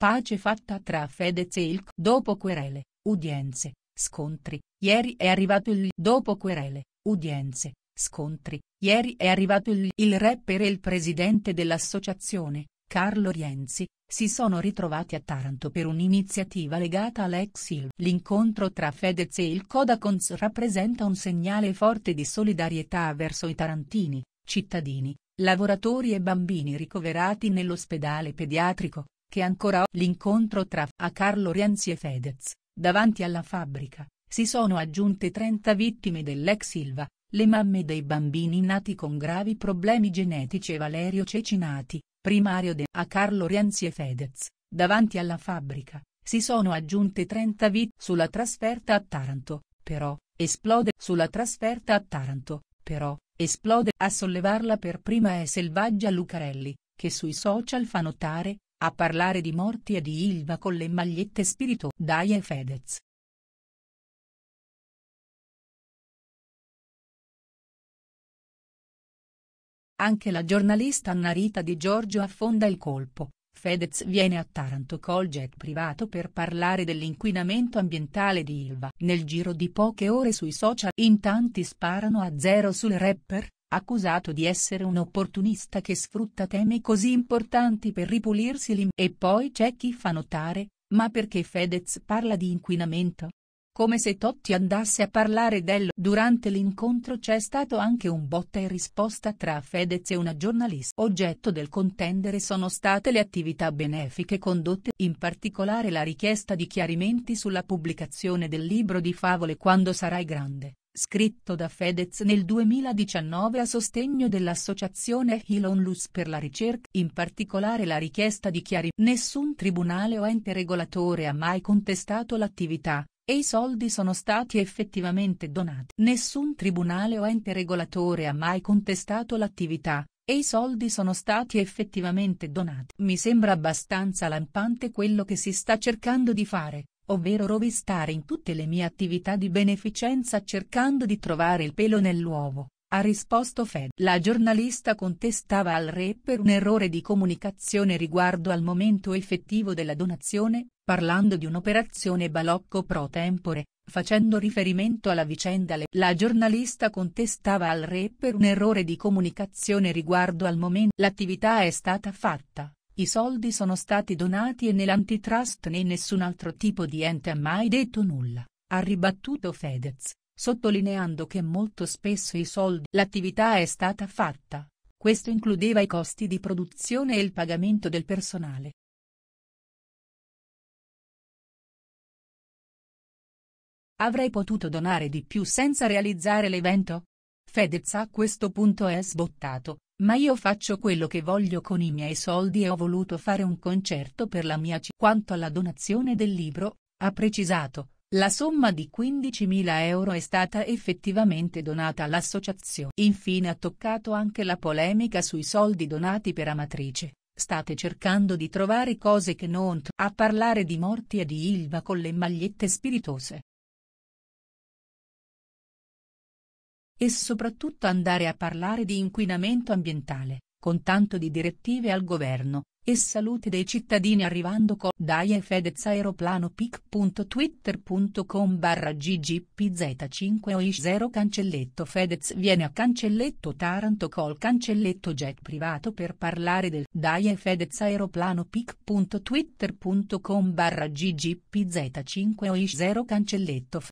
Pace fatta tra Fedez e Ilk. Dopo querele, udienze, scontri, ieri è arrivato il dopo querele, udienze, scontri, ieri è arrivato il il rapper e il presidente dell'associazione, Carlo Rienzi, si sono ritrovati a Taranto per un'iniziativa legata all'ex IL. L'incontro tra Fedez e il Codacons rappresenta un segnale forte di solidarietà verso i tarantini, cittadini, lavoratori e bambini ricoverati nell'ospedale pediatrico, che ancora l'incontro tra a Carlo Rianzi e Fedez, davanti alla fabbrica, si sono aggiunte 30 vittime dell'ex Silva, le mamme dei bambini nati con gravi problemi genetici e Valerio Cecinati, primario de a Carlo Rianzi e Fedez, davanti alla fabbrica, si sono aggiunte 30 vittime sulla trasferta a Taranto, però, esplode sulla trasferta a Taranto, però, esplode a sollevarla per prima è Selvaggia Lucarelli, che sui social fa notare, a parlare di morti e di Ilva con le magliette spirito Dai e Fedez. Anche la giornalista Narita Di Giorgio affonda il colpo, Fedez viene a Taranto col jet privato per parlare dell'inquinamento ambientale di Ilva. Nel giro di poche ore sui social in tanti sparano a zero sul rapper, accusato di essere un opportunista che sfrutta temi così importanti per ripulirsi l'im. E poi c'è chi fa notare, ma perché Fedez parla di inquinamento? Come se Totti andasse a parlare del... Durante l'incontro c'è stato anche un botta e risposta tra Fedez e una giornalista. Oggetto del contendere sono state le attività benefiche condotte, in particolare la richiesta di chiarimenti sulla pubblicazione del libro di favole Quando sarai grande scritto da Fedez nel 2019 a sostegno dell'associazione Hilonlus per la ricerca. In particolare la richiesta di chiari. Nessun tribunale o ente regolatore ha mai contestato l'attività, e i soldi sono stati effettivamente donati. Nessun tribunale o ente regolatore ha mai contestato l'attività, e i soldi sono stati effettivamente donati. Mi sembra abbastanza lampante quello che si sta cercando di fare, ovvero rovistare in tutte le mie attività di beneficenza cercando di trovare il pelo nell'uovo, ha risposto Fed. La giornalista contestava al re per un errore di comunicazione riguardo al momento effettivo della donazione, parlando di un'operazione balocco pro tempore, facendo riferimento alla vicenda Le. La giornalista contestava al re per un errore di comunicazione riguardo al momento. L'attività è stata fatta i soldi sono stati donati e nell'antitrust né nessun altro tipo di ente ha mai detto nulla, ha ribattuto Fedez, sottolineando che molto spesso i soldi. L'attività è stata fatta, questo includeva i costi di produzione e il pagamento del personale. Avrei potuto donare di più senza realizzare l'evento? Fedez a questo punto è sbottato, ma io faccio quello che voglio con i miei soldi e ho voluto fare un concerto per la mia città. Quanto alla donazione del libro, ha precisato, la somma di 15.000 euro è stata effettivamente donata all'associazione. Infine ha toccato anche la polemica sui soldi donati per Amatrice. State cercando di trovare cose che non... A parlare di morti e di Ilva con le magliette spiritose. e soprattutto andare a parlare di inquinamento ambientale, con tanto di direttive al governo, e salute dei cittadini arrivando con Daia e Fedez aeroplano pic.twitter.com barra ggpz5 oish 0 cancelletto Fedez viene a cancelletto Taranto col cancelletto jet privato per parlare del Daia e Fedez aeroplano pic.twitter.com barra ggpz5 oish 0 cancelletto